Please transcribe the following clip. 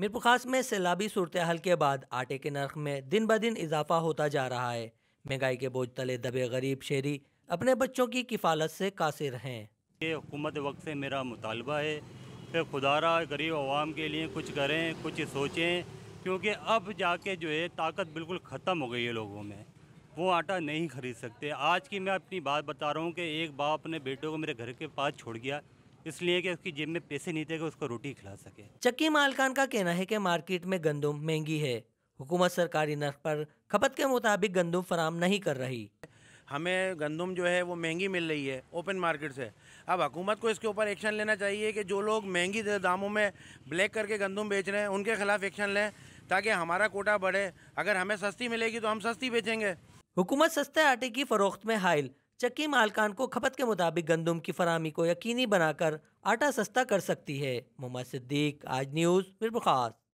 मीरपुर खास में सैलाबी सूरत हाल के बाद आटे के नर्क में दिन ब दिन इजाफा होता जा रहा है महंगाई के बोझ तले दबे गरीब शहरी अपने बच्चों की किफालत से कासिर हैं ये हुकूमत वक्त से मेरा मुतालबा है कि खुदारा गरीब आवाम के लिए कुछ करें कुछ सोचें क्योंकि अब जाके जो है ताकत बिल्कुल ख़त्म हो गई है लोगों में वो आटा नहीं ख़रीद सकते आज की मैं अपनी बात बता रहा हूँ कि एक बाप अपने बेटे को मेरे घर के पास छोड़ गया इसलिए कि उसकी जेब में पैसे नहीं थे कि उसको रोटी खिला सके चक्की मालकान का कहना है कि मार्केट में गंदम महंगी है हुकूमत सरकारी नर्क पर खपत के मुताबिक गंदम फराम नहीं कर रही हमें गंदम जो है वो महंगी मिल रही है ओपन मार्केट से अब हुकूमत को इसके ऊपर एक्शन लेना चाहिए कि जो लोग महंगी दामों में ब्लैक करके गंदम बेच रहे हैं उनके खिलाफ एक्शन लें ताकि हमारा कोटा बढ़े अगर हमें सस्ती मिलेगी तो हम सस्ती बेचेंगे हुकूमत सस्ते आटे की फरोख्त में हाइल चक्की मालकान को खपत के मुताबिक गंदम की फरहमी को यकीनी बनाकर आटा सस्ता कर सकती है मोहम्मद सिद्दीक आज न्यूज़ मिर्बुखास